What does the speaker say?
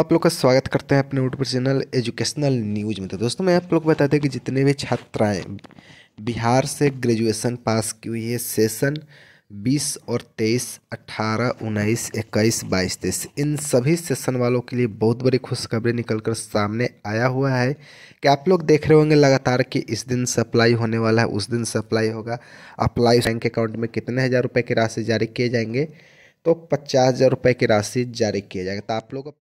आप लोग का स्वागत करते हैं अपने यूट्यूब चैनल एजुकेशनल न्यूज में तो दोस्तों मैं आप लोग को दें कि जितने भी छात्राएं बिहार से ग्रेजुएशन पास की हुई है सेशन 20 और 23, 18, 19, 21, 22, 23 इन सभी सेशन वालों के लिए बहुत बड़ी खुशखबरी निकलकर सामने आया हुआ है कि आप लोग देख रहे होंगे लगातार कि इस दिन सप्लाई होने वाला है उस दिन सप्लाई होगा अप्लाई बैंक अकाउंट में कितने हज़ार रुपये की राशि जारी किए जाएंगे तो पचास हज़ार रुपये की राशि जारी किया जाएगा तो आप लोग